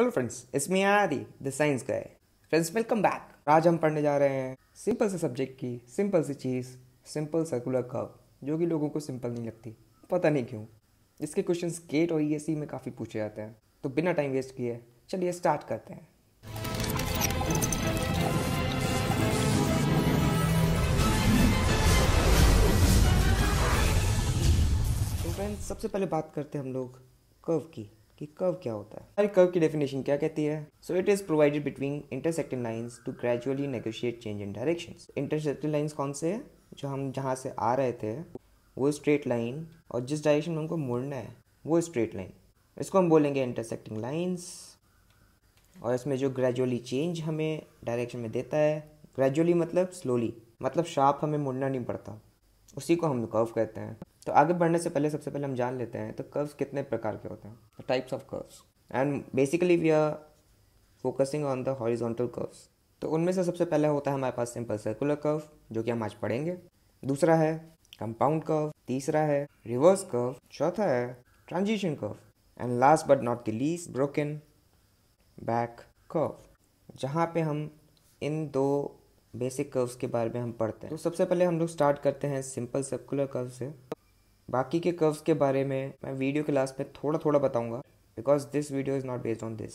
hello friends it's me Adi the science guy friends welcome back आज हम पढ़ने जा रहे हैं सिंपल से सब्जेक्ट की सिंपल सी चीज़ सिंपल सर्कुलर कर्व जो कि लोगों को सिंपल नहीं लगती पता नहीं क्यों इसके क्वेश्चंस गेट और ई में काफ़ी पूछे जाते हैं तो बिना टाइम वेस्ट किए चलिए स्टार्ट करते हैं तो फ्रेंड्स सबसे पहले बात करते हैं हम लोग कर्व की कि कर्व क्या होता है हमारी कर्व की डेफिनेशन क्या कहती है so it is provided between intersecting lines to gradually negotiate change in direction intersecting lines कौन से हैं जो हम जहाँ से आ रहे थे वो स्ट्रेट लाइन और जिस डायरेक्शन में हमको मुड़ना है वो स्ट्रेट लाइन इसको हम बोलेंगे इंटरसेक्टिंग लाइन्स और इसमें जो ग्रेजुअली चेंज हमें डायरेक्शन में देता है ग्रेजुअली मतलब स्लोली मतलब शार्प हमें मुड़ना नहीं पड़ता उसी को हम कर्व कहते हैं तो आगे बढ़ने से पहले सबसे पहले हम जान लेते हैं तो कर्व्स कितने प्रकार के होते हैं types of curves and basically we are focusing on the horizontal curves तो उनमें से सबसे पहले होता है हमारे पास सिंपल सर्कुलर कर्व जो कि हम आज पढ़ेंगे दूसरा है कंपाउंड कर्व तीसरा है रिवर्स कर्व चौथा है transition curve and last but not the least broken back curve जहाँ पे हम इन दो बेसिक कर्व्स के बारे में हम पढ़ते हैं तो सबसे पहले हम लोग स्टार्ट करते हैं सिंपल सर्कुलर कर्व से बाकी के कर्व्स के बारे में मैं वीडियो के लास्ट में थोड़ा थोड़ा बताऊंगा because this video is not based on this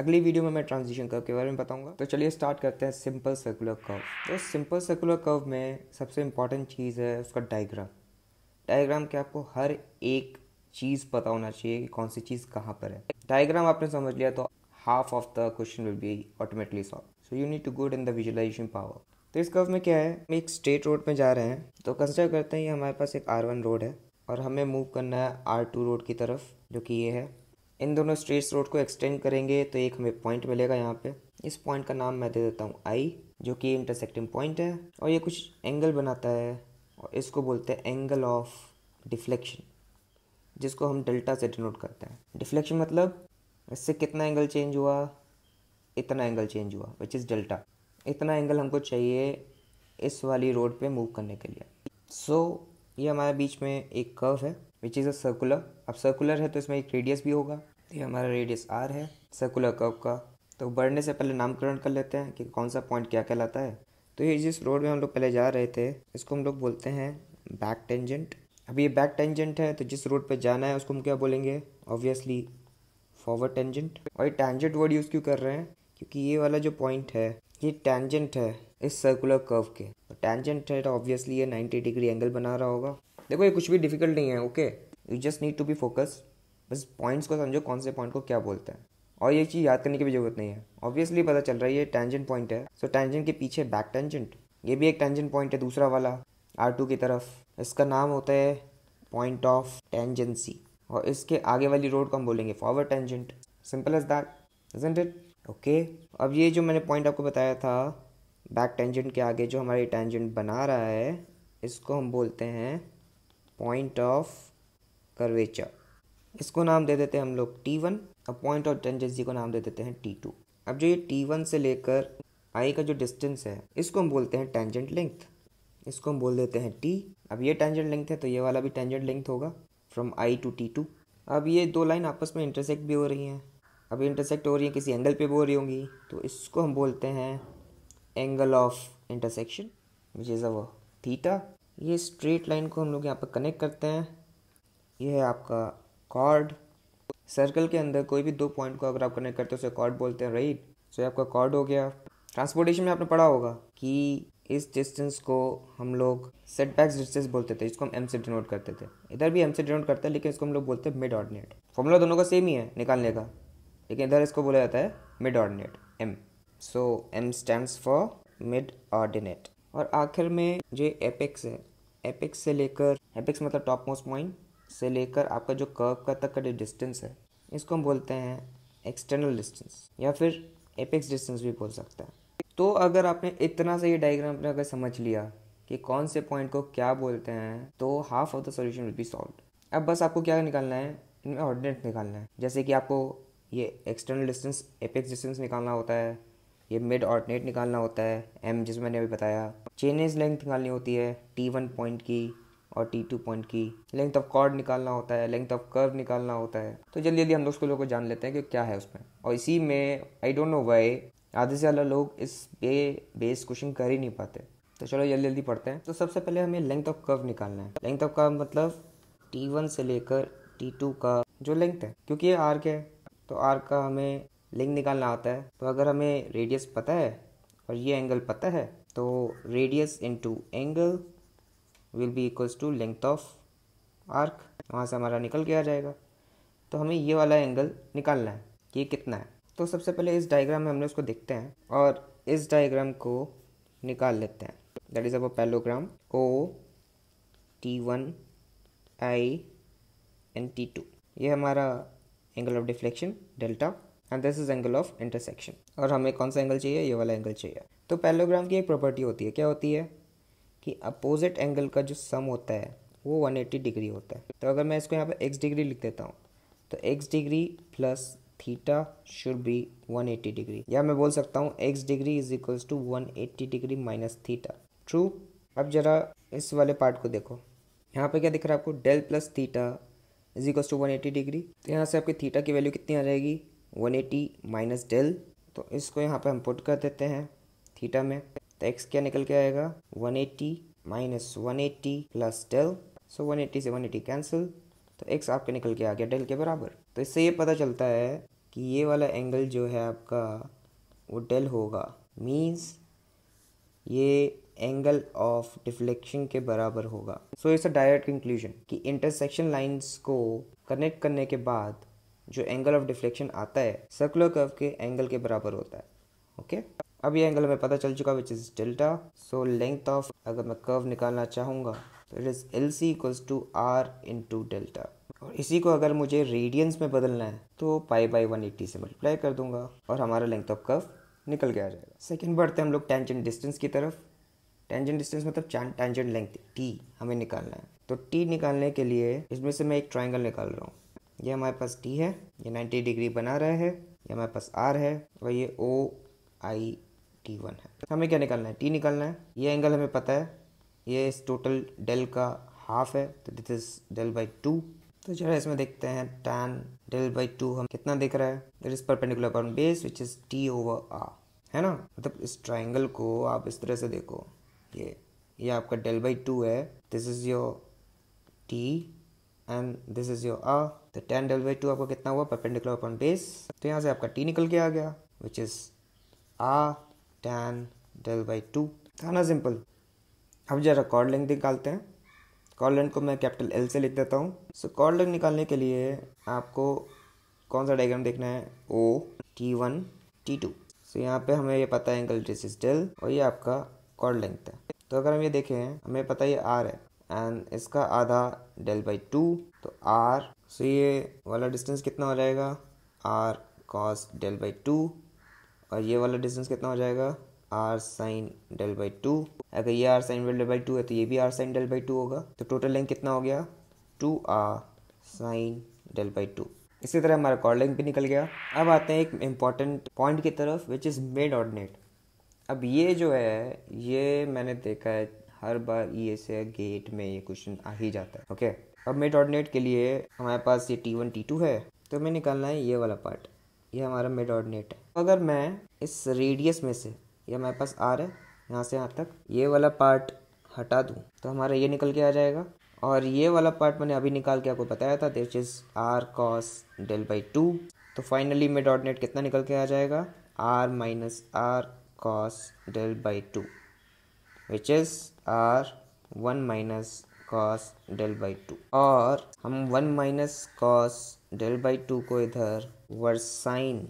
अगली वीडियो में मैं ट्रांजिशन कर्व के बारे में बताऊंगा तो चलिए स्टार्ट करते हैं सिंपल सर्कुलर कर्व तो सिंपल सर्कुलर कर्व में सबसे इंपॉर्टेंट चीज़ है उसका डायग्राम डायग्राम के आपको हर एक चीज़ पता होना चाहिए कि कौन सी चीज़ कहाँ पर है डायग्राम आपने समझ लिया तो half of the question will be automatically solve so you need to good in the visualization power तो इस कर्व में क्या है हम एक स्ट्रेट रोड में जा रहे हैं तो कंसिडर करते हैं हमारे पास एक आर वन रोड है और हमें मूव करना है आर टू रोड की तरफ जो कि ये है इन दोनों स्ट्रीट्स रोड को एक्सटेंड करेंगे तो एक हमें पॉइंट मिलेगा यहाँ पे इस पॉइंट का नाम मैं दे देता हूँ आई जो कि इंटरसेक्टिंग पॉइंट है और ये कुछ एंगल बनाता है और इसको बोलते हैं एंगल ऑफ डिफ्लेक्शन जिसको हम डेल्टा से डिनोट करते हैं डिफ्लेक्शन मतलब इससे कितना एंगल चेंज हुआ इतना एंगल चेंज हुआ विच इज़ डेल्टा इतना एंगल हमको चाहिए इस वाली रोड पे मूव करने के लिए सो so, ये हमारे बीच में एक कर्व है विच इज़ अ सर्कुलर अब सर्कुलर है तो इसमें एक रेडियस भी होगा ये हमारा रेडियस आर है सर्कुलर कर्व का तो बढ़ने से पहले नामकरण कर लेते हैं कि कौन सा पॉइंट क्या कहलाता है तो ये जिस रोड में हम लोग पहले जा रहे थे इसको हम लोग बोलते हैं बैक टेंजेंट अब ये बैक टेंजेंट है तो जिस रोड पे जाना है उसको हम क्या बोलेंगे ऑब्वियसली फॉरवर्ड टेंजेंट और ये टेंजेंट वर्ड यूज़ क्यों कर रहे हैं क्योंकि ये वाला जो पॉइंट है ये टेंजेंट है इस सर्कुलर कर्व के टेंजेंट तो ऑब्वियसली ये 90 डिग्री एंगल बना रहा होगा देखो ये कुछ भी डिफिकल्ट नहीं है okay you just need to be focus बस पॉइंट्स को समझो कौन से पॉइंट को क्या बोलते हैं और ये चीज़ याद करने की भी जरूरत नहीं है ऑब्वियसली पता चल रहा है ये टेंजेंट पॉइंट है सो so, टेंजेंट के पीछे बैक टेंजेंट ये भी एक टेंजेंट पॉइंट है दूसरा वाला आर टू की तरफ इसका नाम होता है पॉइंट ऑफ टेंजेंसी और इसके आगे वाली रोड को हम बोलेंगे forward tangent simple as that isn't it okay अब ये जो मैंने पॉइंट आपको बताया था बैक टेंजेंट के आगे जो हमारे टेंजेंट बना रहा है इसको हम बोलते हैं पॉइंट ऑफ कर्वेचर इसको नाम दे देते हैं हम लोग टी वन और पॉइंट ऑफ टेंजेंसी को नाम दे देते हैं टी टू अब जो ये टी वन से लेकर आई का जो डिस्टेंस है इसको हम बोलते हैं टेंजेंट लेंथ इसको हम बोल देते हैं टी अब ये टेंजेंट लेंथ है तो ये वाला भी टेंजेंट लेंथ होगा from I to T two अब ये दो लाइन आपस में इंटरसेक्ट भी हो रही हैं अब इंटरसेक्ट हो रही हैं किसी एंगल पे भी हो रही होंगी तो इसको हम बोलते हैं angle of intersection which is our theta ये स्ट्रेट लाइन को हम लोग यहाँ पर कनेक्ट करते हैं ये है आपका कॉर्ड सर्कल के अंदर कोई भी दो पॉइंट को अगर आप कनेक्ट करते हो उसे कॉर्ड बोलते हैं राइट सो आपका कॉर्ड हो गया ट्रांसपोर्टेशन में आपने पढ़ा होगा कि इस डिस्टेंस को हम लोग सेटबैक्स डिस्टेंस बोलते थे इसको हम एम से डिनोट करते थे इधर भी एम से डिनोट करते हैं लेकिन इसको हम लोग बोलते हैं मिड ऑर्डिनेट फॉर्मूला दोनों का सेम ही है निकालने का लेकिन इधर इसको बोला जाता है mid ordinate M so M stands for mid ordinate और आखिर में जो एपेक्स है एपेक्स से लेकर एपेक्स मतलब टॉप मोस्ट पॉइंट से लेकर आपका जो कर्व का तक का जो डिस्टेंस है इसको हम बोलते हैं एक्सटर्नल डिस्टेंस या फिर एपेक्स डिस्टेंस भी बोल सकते हैं तो अगर आपने इतना सा ये डायग्राम अपने अगर समझ लिया कि कौन से पॉइंट को क्या बोलते हैं तो half of the solution will be solve अब बस आपको क्या निकालना है इनमें ऑर्डिनेट निकालना है जैसे कि आपको ये एक्सटर्नल डिस्टेंस एपेक्स डिस्टेंस निकालना होता है ये मिड ऑल्टरनेट निकालना होता है एम जिसमें मैंने अभी बताया चेनेज लेंथ निकालनी होती है टी वन पॉइंट की और टी टू पॉइंट की लेंथ ऑफ कॉर्ड निकालना होता है लेंथ ऑफ कर्व निकालना होता है तो जल्दी जल्दी हम लोग उसको लोगों को जान लेते हैं कि क्या है उसमें और इसी में आई डोंट नो वाई आधे से ज़्यादा लोग इस पे बेस क्वेश्चन कर ही नहीं पाते तो चलो जल्दी जल्दी पढ़ते हैं तो सबसे पहले हमें लेंथ ऑफ कर्व निकालना है लेंथ ऑफ कर्व मतलब टी वन से लेकर टी टू का जो लेंथ है क्योंकि ये आर्क है तो आर्क का हमें लिंग निकालना आता है तो अगर हमें रेडियस पता है और ये एंगल पता है तो radius to angle will be equals to length of arc वहाँ से हमारा निकल के आ जाएगा तो हमें ये वाला एंगल निकालना है कि ये कितना है तो सबसे पहले इस डायग्राम में हमने उसको देखते हैं और इस डायग्राम को निकाल लेते हैं दैट इज़ अब parallelogram O T one I N T two ये हमारा angle of deflection delta and this is angle of intersection और हमें कौन सा एंगल चाहिए ये वाला एंगल चाहिए तो पैलोग्राम की एक प्रॉपर्टी होती है क्या होती है कि अपोजिट एंगल का जो सम होता है वो 180 डिग्री होता है तो अगर मैं इसको यहाँ पर एक्स डिग्री लिख देता हूँ तो X degree plus theta should be 180 degree या मैं बोल सकता हूँ X degree is equals to 180 degree minus theta true अब जरा इस वाले पार्ट को देखो यहाँ पे क्या दिख रहा है आपको del plus theta is equals to one eighty degree तो यहाँ से आपकी थीटा की वैल्यू कितनी आ जाएगी वन एटी माइनस डेल तो इसको यहाँ पे हम पुट कर देते हैं थीटा में तो एक्स क्या निकल के आएगा one eighty minus one eighty plus del so one eighty से वन एटी कैंसिल तो एक्स आपके निकल के आ गया डेल के बराबर तो इससे ये पता चलता है कि ये वाला एंगल जो है आपका वो डेल होगा मीन्स ये एंगल ऑफ डिफ्लेक्शन के बराबर होगा so it's a direct conclusion कि इंटरसेक्शन लाइंस को कनेक्ट करने के बाद जो एंगल ऑफ डिफ्लेक्शन आता है सर्कुलर कर्व के एंगल के बराबर होता है ओके अब ये एंगल हमें पता चल चुका which is delta so length of अगर मैं कर्व निकालना चाहूंगा तो it is L C equals to R into delta और इसी को अगर मुझे रेडियंस में बदलना है तो पाई बाई वन एट्टी से मल्टीप्लाई कर दूंगा और हमारा लेंथ ऑफ कर्व निकल के आ जाएगा सेकेंड बढ़ते हैं हम लोग टेंजेंट डिस्टेंस की तरफ टेंजेंट डिस्टेंस मतलब टेंजेंट लेंथ टी हमें निकालना है तो टी निकालने के लिए इसमें से मैं एक ट्राइंगल निकाल रहा हूँ ये हमारे पास टी है ये 90 डिग्री बना रहा है ये हमारे पास आर है और ये ओ आई टी वन है तो हमें क्या निकालना है टी निकालना है ये एंगल हमें पता है ये इस टोटल डेल का हाफ है तो this is del by two तो चलो इसमें देखते हैं टैन डेल बाई टू हम कितना देख रहा है that is perpendicular upon base which is T over R है ना मतलब इस ट्राइंगल को आप इस तरह से देखो ये ये आपका डेल बाई टू है this is your T and this is your R तो टेन डेल बाई टू आपका कितना हुआ परपेंडिकुलर अपॉन बेस तो यहाँ से आपका टी निकल के आ गया which is R tan del by two था ना सिंपल अब जरा कॉर्ड लेंथ निकालते हैं कॉर्ड लेंथ को मैं कैपिटल एल से लिख देता हूँ सो कॉर्ड लेंथ निकालने के लिए आपको कौन सा डायग्राम देखना है O T one T two so यहाँ पे हमें ये पता है एंगल डिस इज डेल और ये आपका कॉर्ड लेंथ है तो अगर हम ये देखें हमें पता है ये आर है एंड इसका आधा डेल बाई टू तो आर सो ये वाला डिस्टेंस कितना हो जाएगा R cos del by two और ये वाला डिस्टेंस कितना हो जाएगा R sine del by two अगर ये R sine del by two है तो ये भी R sine del by two होगा तो टोटल लेंथ कितना हो गया two R sine del by two इसी तरह हमारा कॉर्ड लेंथ भी निकल गया अब आते हैं एक इम्पॉर्टेंट पॉइंट की तरफ विच इज़ मेड ऑर्डिनेट अब ये जो है ये मैंने देखा है हर बार ई एस ए गेट में ये क्वेश्चन आ ही जाता है ओके अब मिड ऑर्डिनेट के लिए हमारे पास ये टी वन टी टू है तो हमें निकालना है ये वाला पार्ट ये हमारा मिड ऑर्डिनेट है अगर मैं इस रेडियस में से ये हमारे पास आर है यहाँ से यहाँ तक ये वाला पार्ट हटा दूँ तो हमारा ये निकल के आ जाएगा और ये वाला पार्ट मैंने अभी निकाल के आपको बताया था this is R cos del by two तो फाइनली मिड ऑर्डिनेट कितना निकल के आ जाएगा R minus R cos del by two which is R one minus cos del by two और हम one minus cos del by two को इधर वर्साइन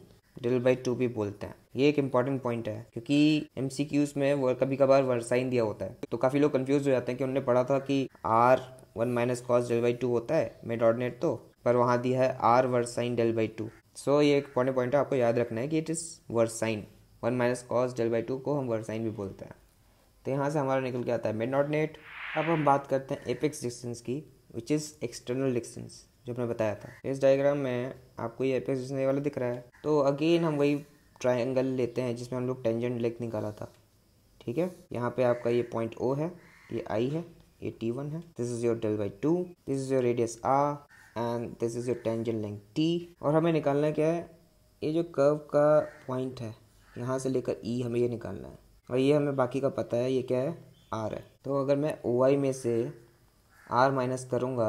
डेल बाई टू भी बोलते हैं ये एक इंपॉर्टेंट पॉइंट है क्योंकि एम सी क्यूज में वो कभी कभार वर्साइन दिया होता है तो काफ़ी लोग कंफ्यूज हो जाते हैं कि उन्होंने पढ़ा था कि R one minus cos del by two होता है मे ऑर्डिनेट तो पर वहाँ दिया है R versine del by two so ये एक इंपॉर्टेंट पॉइंट है आपको याद रखना है कि it is versine one minus cos del by two को हम वर्साइन भी बोलते हैं तो यहाँ से हमारा निकल के आता है मिड नेट अब हम बात करते हैं एपिक्स डिस्टेंस की विच इज़ एक्सटर्नल डिस्टेंस जो हमने बताया था इस डायग्राम में आपको ये एपेक्स डिस्टेंस वाला दिख रहा है तो अगेन हम वही ट्राइंगल लेते हैं जिसमें हम लोग टेंजेंट लेक निकाला था ठीक है यहाँ पे आपका ये पॉइंट ओ है ये आई है ये टी वन है this is your del by two this is your radius R and this is your tangent length T और हमें निकालना क्या है ये जो कर्व का पॉइंट है यहाँ से लेकर ई e हमें ये निकालना है और ये हमें बाकी का पता है ये क्या है आर है तो अगर मैं ओ आई में से आर माइनस करूँगा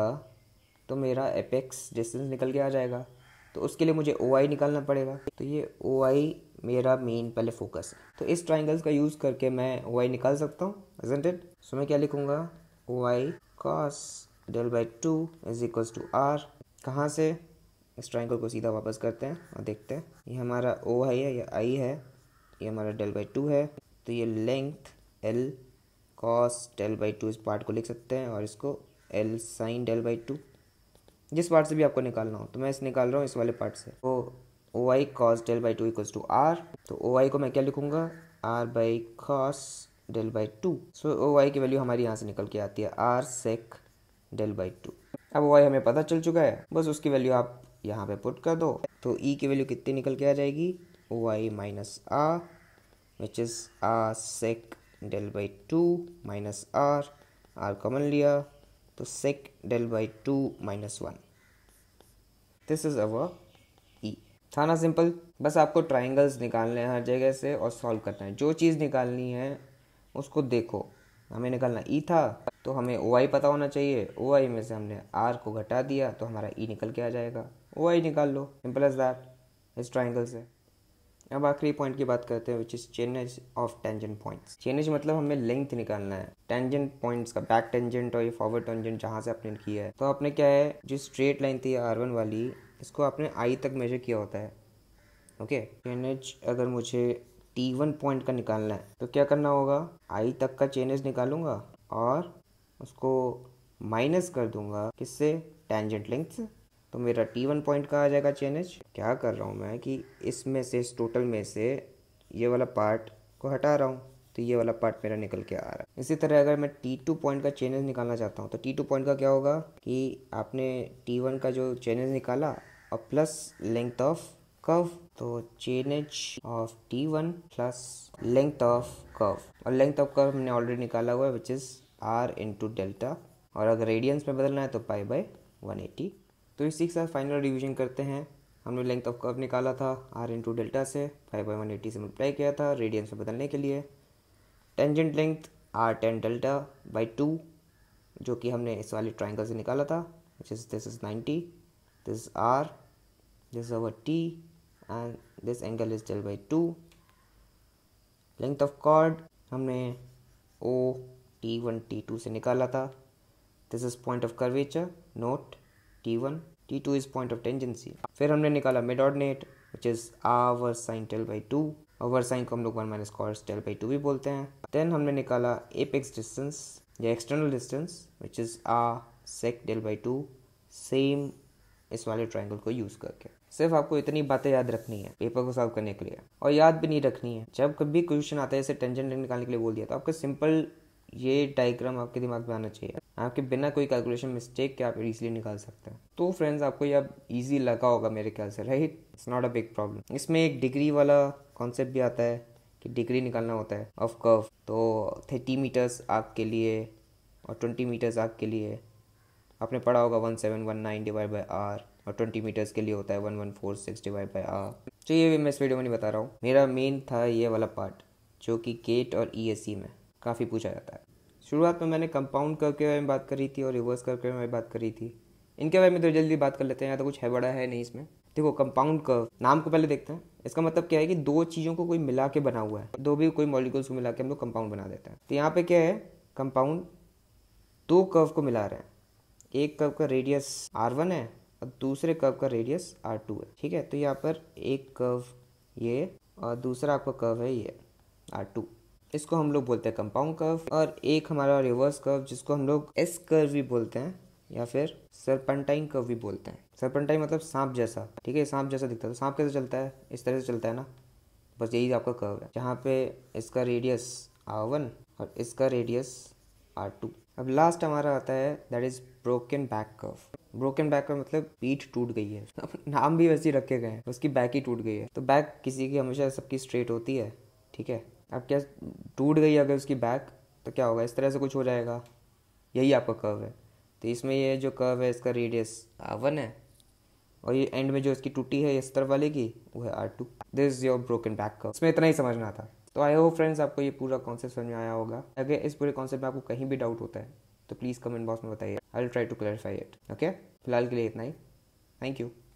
तो मेरा एपेक्स डिस्टेंस निकल के आ जाएगा तो उसके लिए मुझे ओ आई निकालना पड़ेगा तो ये ओ आई मेरा मेन पहले फोकस है तो इस ट्राइंगल्स का यूज़ करके मैं ओ आई निकाल सकता हूँ इजेंट सो मैं क्या लिखूँगा O I cos del by two is equal to R कहाँ से इस ट्राइंगल को सीधा वापस करते हैं और देखते हैं ये हमारा ओ आई है या आई है ये हमारा डेल बाई टू है तो ये length L cos del by two इस पार्ट को लिख सकते हैं और इसको L sine del by two जिस पार्ट से भी आपको निकालना हो तो मैं इस निकाल रहा हूँ इस वाले पार्ट से तो O I cos del by two equals to R तो ओ आई को मैं क्या लिखूँगा R by cos del by two so O I की वैल्यू हमारी यहाँ से निकल के आती है R sec del by two अब ओ आई हमें पता चल चुका है बस उसकी वैल्यू आप यहाँ पे पुट कर दो तो ई e की वैल्यू कितनी निकल के आ जाएगी O I minus R which is r sec del by 2 minus r r common लिया तो sec del by 2 minus 1 this is our e था ना सिंपल बस आपको ट्राइंगल्स निकालने हैं हर जगह से और सॉल्व करना है जो चीज़ निकालनी है उसको देखो हमें निकालना ई e था तो हमें ओ आई पता होना चाहिए ओ आई में से हमने आर को घटा दिया तो हमारा ई e निकल के आ जाएगा ओ आई निकाल लो सिंपल एज दैट इस ट्राइंगल से अब आखिरी पॉइंट की बात करते हैं which is chainage of tangent points chainage मतलब हमें लेंथ निकालना है टेंजेंट पॉइंट्स का बैक टेंजेंट और ये फॉरवर्ड टेंजेंट जहाँ से आपने किया है तो आपने क्या है जो स्ट्रेट लाइन थी आर वन वाली इसको आपने आई तक मेजर किया होता है ओके चेनेज अगर मुझे टी वन पॉइंट का निकालना है तो क्या करना होगा आई तक का चेनेज निकालूंगा और उसको माइनस कर दूंगा किससे टेंजेंट लेंथ से तो मेरा टी वन पॉइंट का आ जाएगा चेंज क्या कर रहा हूँ मैं कि इसमें से इस टोटल में से ये वाला पार्ट को हटा रहा हूँ तो ये वाला पार्ट मेरा निकल के आ रहा है इसी तरह अगर मैं टी टू पॉइंट का चेंजेस निकालना चाहता हूँ तो टी टू पॉइंट का क्या होगा कि आपने टी वन का जो चेंजेस निकाला और प्लस लेंथ ऑफ कर्व तो change of T one plus length of curve और लेंथ ऑफ कर्व हमने ऑलरेडी निकाला हुआ है which is R into delta और अगर रेडियंस में बदलना है तो पाई बाई वन एटी तो इसी के साथ फाइनल रिविजन करते हैं हमने लेंथ ऑफ कर्व निकाला था आर टू डेल्टा से फाइव बाई वन एटी से मल्टीप्लाई किया था रेडियंस में बदलने के लिए tangent length R tan delta by two जो कि हमने इस वाले ट्राइंगल से निकाला था which is this is ninety this is R this is our T and this angle is del by two length of chord हमने वन टी टू से निकाला था this is point of curvature note T one T two is point of tangency फिर हमने निकाला mid ordinate which is R sine del by two versine को हम लोग one minus cos del by two भी बोलते हैं then हमने निकाला एपेक्स डिस्टेंस या external distance which is R sec del by two same इस वाले ट्राइंगल को यूज़ करके सिर्फ आपको इतनी बातें याद रखनी है पेपर को सॉल्व करने के लिए और याद भी नहीं रखनी है जब कभी क्वेश्चन आता है जैसे टेंजेंट निकालने के लिए बोल दिया तो आपको सिंपल ये डायग्राम आपके दिमाग में आना चाहिए आपके बिना कोई कैलकुलेशन मिस्टेक के आप इजीली निकाल सकते हैं तो फ्रेंड्स आपको ये अब ईजी लगा होगा मेरे ख्याल से right it's not a big problem इसमें एक डिग्री वाला कॉन्सेप्ट भी आता है कि डिग्री निकालना होता है ऑफ कर्व तो थर्टी मीटर्स आपके लिए और ट्वेंटी मीटर्स आपके लिए आपने पढ़ा होगा one seven one nine divide by R और ट्वेंटी मीटर्स के लिए होता है one one four six divide by R तो ये भी मैं इस वीडियो में नहीं बता रहा हूँ मेरा मेन था ये वाला पार्ट जो कि गेट और ई e में काफ़ी पूछा जाता है शुरुआत में मैंने कंपाउंड कर्व के बारे में बात करी थी और रिवर्स कर्व के बारे में बात करी थी इनके बारे में तो जल्दी बात कर लेते हैं या तो कुछ है बड़ा है नहीं इसमें देखो कंपाउंड कर्व नाम को पहले देखते हैं इसका मतलब क्या है कि दो चीज़ों को कोई मिला के बना हुआ है दो भी कोई मॉलिकल्स को मिला के हम लोग कंपाउंड बना देते हैं तो यहाँ पे क्या है कंपाउंड दो कर्व को मिला रहे हैं एक कर्व का रेडियस आर वन है और दूसरे कर्व का रेडियस आर टू है ठीक है तो यहाँ पर एक कर्व ये और दूसरा आपका कर्व है ये आर टू इसको हम लोग बोलते हैं कंपाउंड कर्व और एक हमारा रिवर्स कर्व जिसको हम लोग एस कर्व भी बोलते हैं या फिर सरपंटाइन कर्व भी बोलते हैं सरपंटाइन मतलब सांप जैसा ठीक है सांप जैसा दिखता है तो सांप कैसे चलता है इस तरह से चलता है ना बस यही आपका कर्व है जहाँ पे इसका रेडियस आर वन और इसका रेडियस आर टू अब लास्ट हमारा आता है that is broken back curve broken back का मतलब पीठ टूट गई है नाम भी वैसे ही रखे गए हैं उसकी बैक ही टूट गई है तो बैक किसी की हमेशा सबकी स्ट्रेट होती है ठीक है अब क्या टूट गई अगर उसकी बैक तो क्या होगा इस तरह से कुछ हो जाएगा यही आपका कर्व है तो इसमें ये जो कर्व है इसका रेडियस आर वन है और ये एंड में जो इसकी टूटी है इस तरफ वाले की वो है R two this is your broken back curve इसमें इतना ही समझना था तो आई होप फ्रेंड्स आपको ये पूरा कॉन्सेप्ट समझ में आया होगा अगर इस पूरे कॉन्सेप्ट में आपको कहीं भी डाउट होता है तो प्लीज़ कमेंट बॉक्स में बताइए I will try to clarify it okay फिलहाल के लिए इतना ही थैंक यू